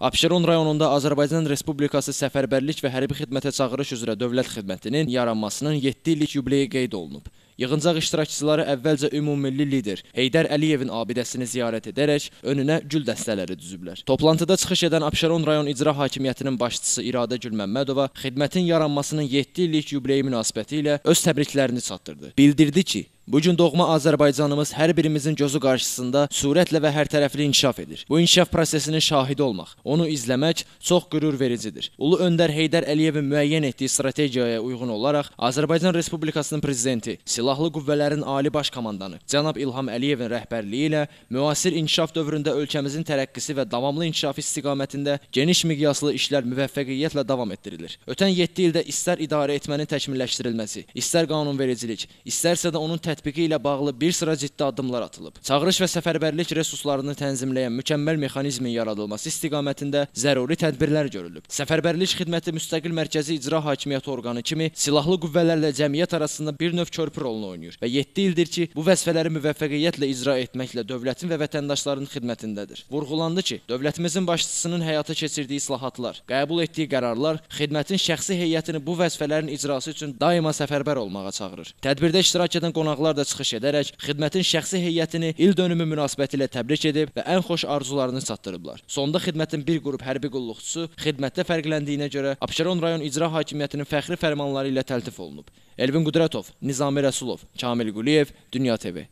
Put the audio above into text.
Abşeron rayonunda Azərbaycan Respublikası Səfərbərlik və Hərbi Xidmətə Çağırış üzrə Dövlət Xidmətinin yaranmasının 7 illik yubileyi qeyd olunub. Yığıncaq iştirakçıları əvvəlcə ümummilli lider Heydər Əliyevin abidəsini ziyarət edərək önünə gül dəstələri düzüblər. Toplantıda çıxış edən Abşeron rayon icra hakimiyyətinin başçısı İradə Gülməmmədova xidmətin yaranmasının 7 illik yubileyi münasibəti ilə öz təbriklərini çatdırdı. Bildirdi ki, Bu gün doğma Azərbaycanımız hər birimizin gözü qarşısında sürətlə və hərtərəfli inkişaf edir. Bu inkişaf prosesinin şahidi olmaq, onu izləmək çox qürur vericidir. Ulu öndər Heydər Əliyevin müəyyən etdiyi strategiyaya uyğun olaraq Azərbaycan Respublikasının prezidenti, Silahlı Qüvvələrin Ali Baş Komandanı cənab İlham Əliyevin rəhbərliyi ilə müasir inkişaf dövründə ölkəmizin tərəqqisi və davamlı inkişafı istiqamətində geniş miqyaslı işlər müvəffəqiyyətlə davam etdirilir. Ötən 7 ildə istər idarə etmənin təkmilləşdirilməsi, istər qanunvericilik, istərsə də onun tətbiqi tətbiqi ilə bağlı bir sıra ciddi addımlar atılıb. Çağırış və səfərbərlik resurslarını tənzimləyən mükəmməl mexanizmin yaradılması istiqamətində zəruri tədbirlər görülüb. Səfərbərlik xidməti müstəqil mərkəzi icra hakimiyyəti orqanı kimi silahlı qüvvələrlə cəmiyyət arasında bir növ körpü rolunu oynayır və 7 ildir ki, bu vəzifələri müvəffəqiyyətlə icra etməklə dövlətin və vətəndaşların xidmətindədir. Vurğulandı ki, dövlətimizin başçısının həyata keçirdiyi islahatlar, qəbul etdiyi qərarlar xidmətin şəxsi heyətini bu vəzifələrin icrası üçün daima səfərbər olmağa çağırır. Tədbirdə iştirak edən qonaqlar Onlar da çıxış edərək xidmətin şəxsi heyətini il dönümü münasibətilə təbrik edib və ən xoş arzularını çatdırıblar. Sonda xidmətin bir qrup hərbi qulluqçusu xidmətdə fərqləndiyinə görə Abşeron rayon icra hakimiyyətinin fəxri fərmanları ilə təltif olunub. Elvin Qudratov, Nizami Rəsulov, Kamil Quliyev, Dünya TV.